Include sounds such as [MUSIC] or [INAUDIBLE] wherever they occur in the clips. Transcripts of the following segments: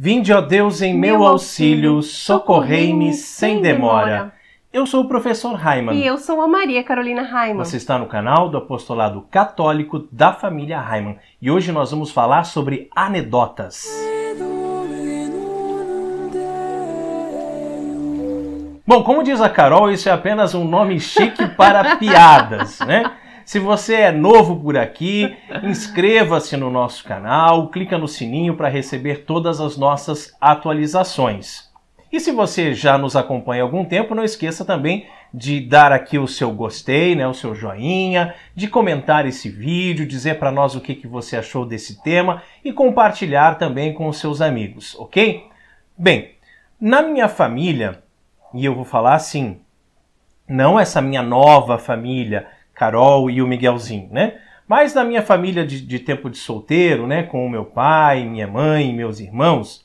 Vinde, ó Deus, em meu, meu auxílio, socorrei-me sem demora. Eu sou o professor Raiman. E eu sou a Maria Carolina Raiman. Você está no canal do Apostolado Católico da Família Raiman. E hoje nós vamos falar sobre anedotas. Bom, como diz a Carol, isso é apenas um nome chique para piadas, né? [LAUGHS] Se você é novo por aqui, inscreva-se no nosso canal, clica no sininho para receber todas as nossas atualizações. E se você já nos acompanha há algum tempo, não esqueça também de dar aqui o seu gostei, né, o seu joinha, de comentar esse vídeo, dizer para nós o que, que você achou desse tema e compartilhar também com os seus amigos, ok? Bem, na minha família, e eu vou falar assim, não essa minha nova família, Carol e o Miguelzinho, né? Mas na minha família de, de tempo de solteiro, né, com o meu pai, minha mãe, meus irmãos,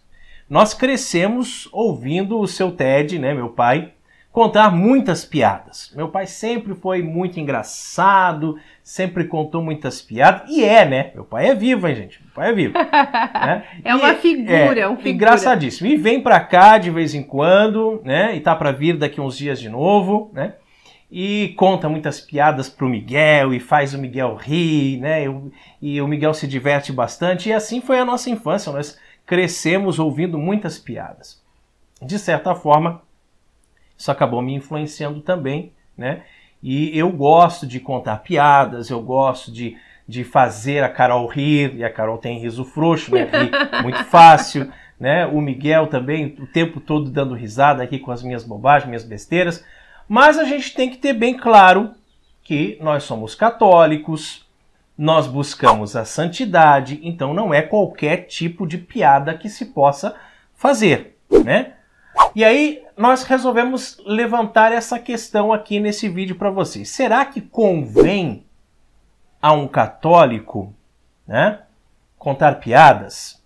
nós crescemos ouvindo o seu Ted, né, meu pai, contar muitas piadas. Meu pai sempre foi muito engraçado, sempre contou muitas piadas. E é, né? Meu pai é vivo, hein, gente? Meu pai é vivo. [LAUGHS] né? É uma e, é, figura, é um figura. Engraçadíssimo. E vem pra cá de vez em quando, né? E tá pra vir daqui uns dias de novo, né? e conta muitas piadas pro Miguel e faz o Miguel rir, né? E, o Miguel se diverte bastante. E assim foi a nossa infância, nós crescemos ouvindo muitas piadas. De certa forma, isso acabou me influenciando também, né? E eu gosto de contar piadas, eu gosto de, de fazer a Carol rir, e a Carol tem riso frouxo, né? Rir [LAUGHS] muito fácil, né? O Miguel também, o tempo todo dando risada aqui com as minhas bobagens, minhas besteiras mas a gente tem que ter bem claro que nós somos católicos, nós buscamos a santidade, então não é qualquer tipo de piada que se possa fazer, né? E aí nós resolvemos levantar essa questão aqui nesse vídeo para vocês. Será que convém a um católico, né, contar piadas?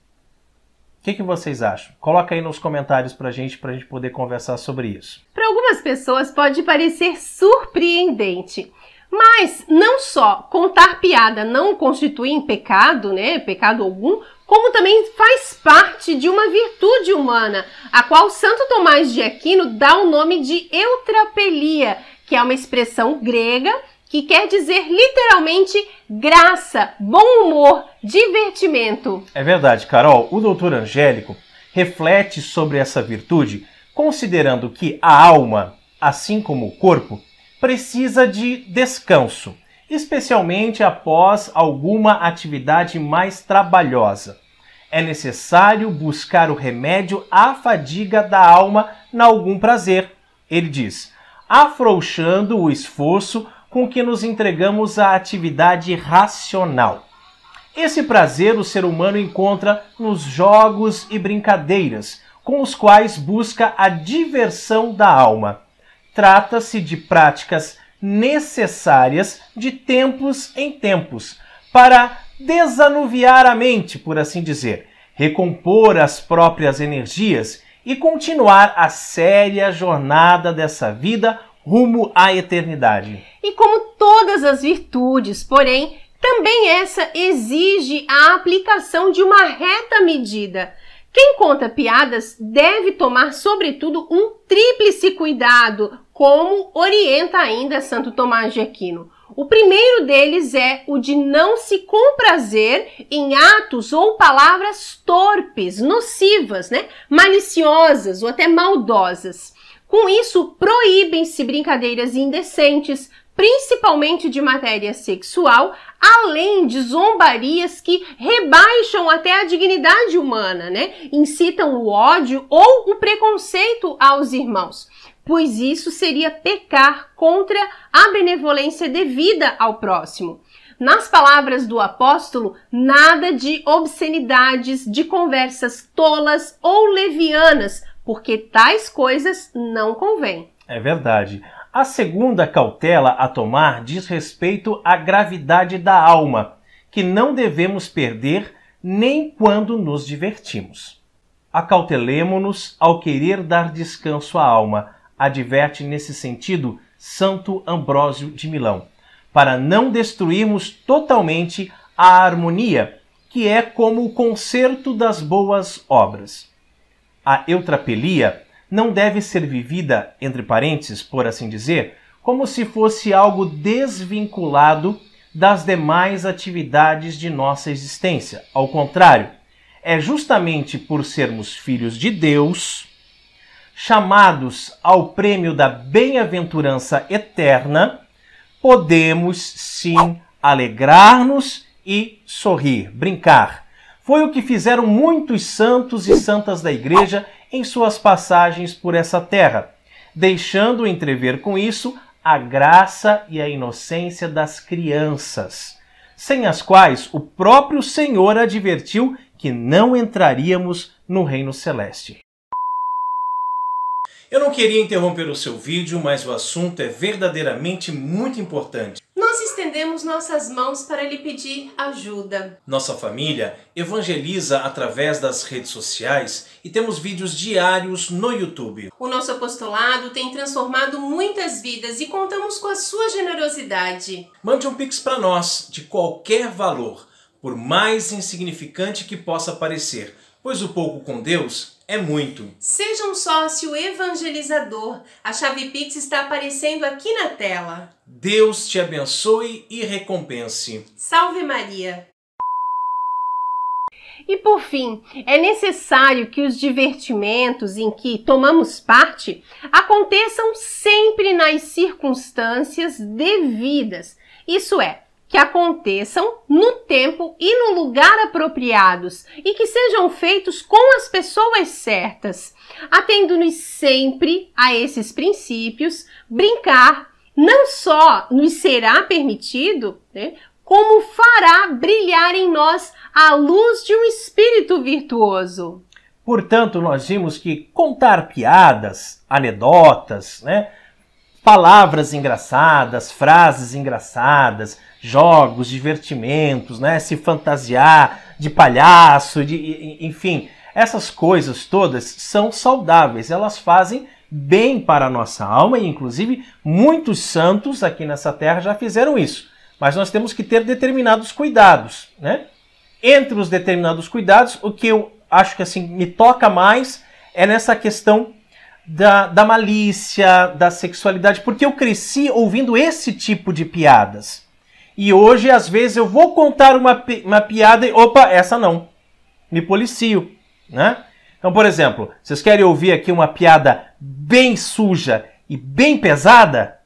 O que, que vocês acham? Coloca aí nos comentários a gente, a gente poder conversar sobre isso. Para algumas pessoas pode parecer surpreendente, mas não só contar piada não constitui em pecado, né? Pecado algum, como também faz parte de uma virtude humana, a qual Santo Tomás de Aquino dá o nome de eutrapelia, que é uma expressão grega que quer dizer literalmente graça, bom humor, divertimento. É verdade, Carol. O doutor Angélico reflete sobre essa virtude considerando que a alma, assim como o corpo, precisa de descanso, especialmente após alguma atividade mais trabalhosa. É necessário buscar o remédio à fadiga da alma em algum prazer. Ele diz, afrouxando o esforço com que nos entregamos à atividade racional. Esse prazer o ser humano encontra nos jogos e brincadeiras, com os quais busca a diversão da alma. Trata-se de práticas necessárias de tempos em tempos, para desanuviar a mente, por assim dizer, recompor as próprias energias e continuar a séria jornada dessa vida rumo à eternidade. E como todas as virtudes, porém, também essa exige a aplicação de uma reta medida. Quem conta piadas deve tomar, sobretudo, um tríplice cuidado, como orienta ainda Santo Tomás de Aquino. O primeiro deles é o de não se comprazer em atos ou palavras torpes, nocivas, né? maliciosas ou até maldosas. Com isso, proíbem-se brincadeiras indecentes, principalmente de matéria sexual, além de zombarias que rebaixam até a dignidade humana, né? Incitam o ódio ou o preconceito aos irmãos, pois isso seria pecar contra a benevolência devida ao próximo. Nas palavras do apóstolo, nada de obscenidades, de conversas tolas ou levianas, porque tais coisas não convêm. É verdade. A segunda cautela a tomar diz respeito à gravidade da alma, que não devemos perder nem quando nos divertimos. Acautelemo-nos ao querer dar descanso à alma, adverte nesse sentido Santo Ambrósio de Milão, para não destruirmos totalmente a harmonia, que é como o concerto das boas obras a eutrapelia não deve ser vivida, entre parênteses, por assim dizer, como se fosse algo desvinculado das demais atividades de nossa existência. Ao contrário, é justamente por sermos filhos de Deus, chamados ao prêmio da bem-aventurança eterna, podemos sim alegrar-nos e sorrir, brincar. Foi o que fizeram muitos santos e santas da Igreja em suas passagens por essa terra, deixando entrever com isso a graça e a inocência das crianças, sem as quais o próprio Senhor advertiu que não entraríamos no reino celeste. Eu não queria interromper o seu vídeo, mas o assunto é verdadeiramente muito importante nós estendemos nossas mãos para lhe pedir ajuda. Nossa família evangeliza através das redes sociais e temos vídeos diários no YouTube. O nosso apostolado tem transformado muitas vidas e contamos com a sua generosidade. Mande um pix para nós, de qualquer valor, por mais insignificante que possa parecer, pois o pouco com Deus é muito. Seja um sócio evangelizador. A Chave Pix está aparecendo aqui na tela. Deus te abençoe e recompense. Salve Maria. E por fim, é necessário que os divertimentos em que tomamos parte aconteçam sempre nas circunstâncias devidas. Isso é, que aconteçam no tempo e no lugar apropriados e que sejam feitos com as pessoas certas, atendo-nos sempre a esses princípios, brincar não só nos será permitido, né, como fará brilhar em nós a luz de um espírito virtuoso. Portanto, nós vimos que contar piadas, anedotas, né, palavras engraçadas, frases engraçadas, jogos, divertimentos, né? Se fantasiar de palhaço, de enfim, essas coisas todas são saudáveis, elas fazem bem para a nossa alma e inclusive muitos santos aqui nessa terra já fizeram isso. Mas nós temos que ter determinados cuidados, né? Entre os determinados cuidados, o que eu acho que assim me toca mais é nessa questão da, da malícia, da sexualidade, porque eu cresci ouvindo esse tipo de piadas. E hoje, às vezes, eu vou contar uma, uma piada e. Opa, essa não. Me policio. Né? Então, por exemplo, vocês querem ouvir aqui uma piada bem suja e bem pesada?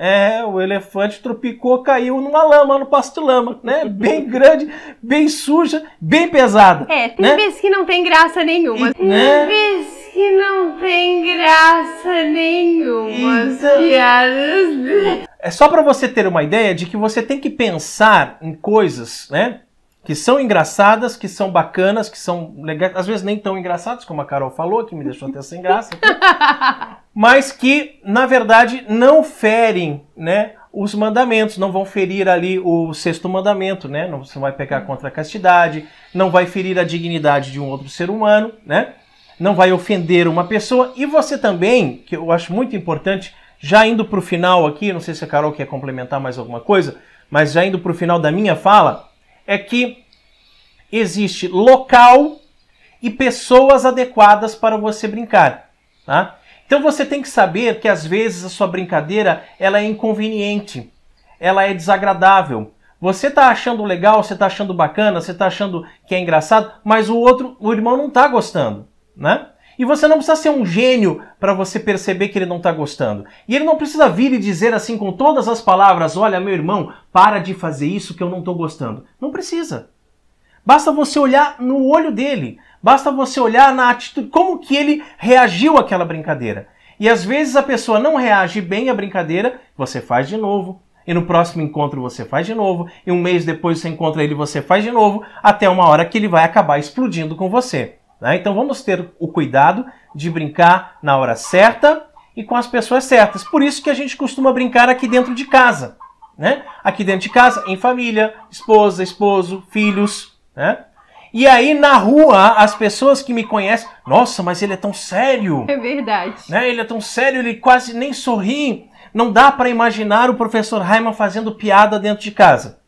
É, o elefante tropicou, caiu numa lama, no pasto de lama, né? Bem [LAUGHS] grande, bem suja, bem pesada. É, tem né? vezes que não tem graça nenhuma. E, né? Tem vezes que não tem graça nenhuma então... piadas dele. É só para você ter uma ideia de que você tem que pensar em coisas, né? Que são engraçadas, que são bacanas, que são legais, às vezes nem tão engraçadas, como a Carol falou, que me deixou até sem graça. [LAUGHS] mas que, na verdade, não ferem, né? os mandamentos, não vão ferir ali o sexto mandamento, né? Não, você não vai pecar hum. contra a castidade, não vai ferir a dignidade de um outro ser humano, né? não vai ofender uma pessoa. E você também, que eu acho muito importante, já indo para o final aqui, não sei se a Carol quer complementar mais alguma coisa, mas já indo para o final da minha fala, é que existe local e pessoas adequadas para você brincar. Tá? Então você tem que saber que às vezes a sua brincadeira ela é inconveniente, ela é desagradável. Você está achando legal, você está achando bacana, você está achando que é engraçado, mas o outro, o irmão não está gostando né? E você não precisa ser um gênio para você perceber que ele não está gostando. E ele não precisa vir e dizer assim com todas as palavras: olha, meu irmão, para de fazer isso que eu não estou gostando. Não precisa. Basta você olhar no olho dele, basta você olhar na atitude, como que ele reagiu àquela brincadeira. E às vezes a pessoa não reage bem à brincadeira, você faz de novo. E no próximo encontro você faz de novo, e um mês depois você encontra ele, você faz de novo, até uma hora que ele vai acabar explodindo com você. Né? Então vamos ter o cuidado de brincar na hora certa e com as pessoas certas. Por isso que a gente costuma brincar aqui dentro de casa. Né? Aqui dentro de casa, em família, esposa, esposo, filhos. Né? E aí na rua, as pessoas que me conhecem, nossa, mas ele é tão sério. É verdade. Né? Ele é tão sério, ele quase nem sorri. Não dá para imaginar o professor Raimann fazendo piada dentro de casa.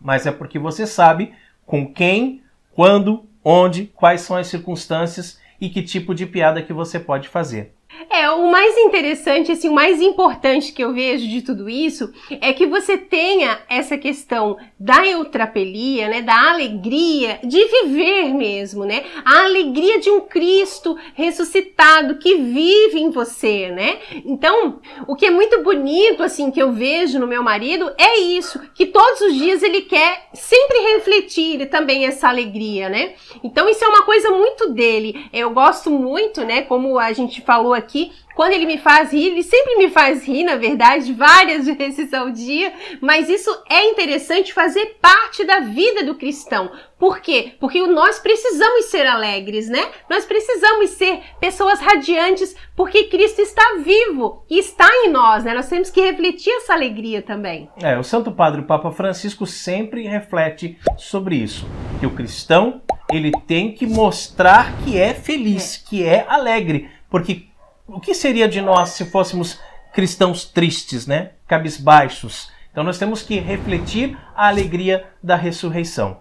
Mas é porque você sabe com quem, quando onde, quais são as circunstâncias e que tipo de piada que você pode fazer. É, o mais interessante, assim, o mais importante que eu vejo de tudo isso é que você tenha essa questão da eutrapelia, né, da alegria de viver mesmo, né? A alegria de um Cristo ressuscitado que vive em você, né? Então, o que é muito bonito, assim, que eu vejo no meu marido é isso, que todos os dias ele quer sempre refletir também essa alegria, né? Então, isso é uma coisa muito dele. Eu gosto muito, né, como a gente falou aqui, aqui. Quando ele me faz rir, ele sempre me faz rir, na verdade, várias [LAUGHS] vezes ao dia, mas isso é interessante fazer parte da vida do cristão. Por quê? Porque nós precisamos ser alegres, né? Nós precisamos ser pessoas radiantes, porque Cristo está vivo e está em nós, né? Nós temos que refletir essa alegria também. É, o Santo Padre Papa Francisco sempre reflete sobre isso, que o cristão ele tem que mostrar que é feliz, é. que é alegre, porque o que seria de nós se fôssemos cristãos tristes, né? Cabisbaixos. Então nós temos que refletir a alegria da ressurreição.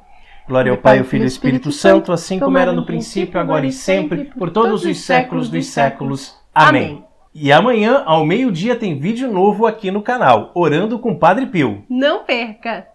Glória ao Pai, ao Filho e ao Espírito Santo, assim como era no princípio, agora e sempre, por todos os séculos dos séculos. Amém. E amanhã, ao meio-dia, tem vídeo novo aqui no canal, Orando com Padre Pio. Não perca!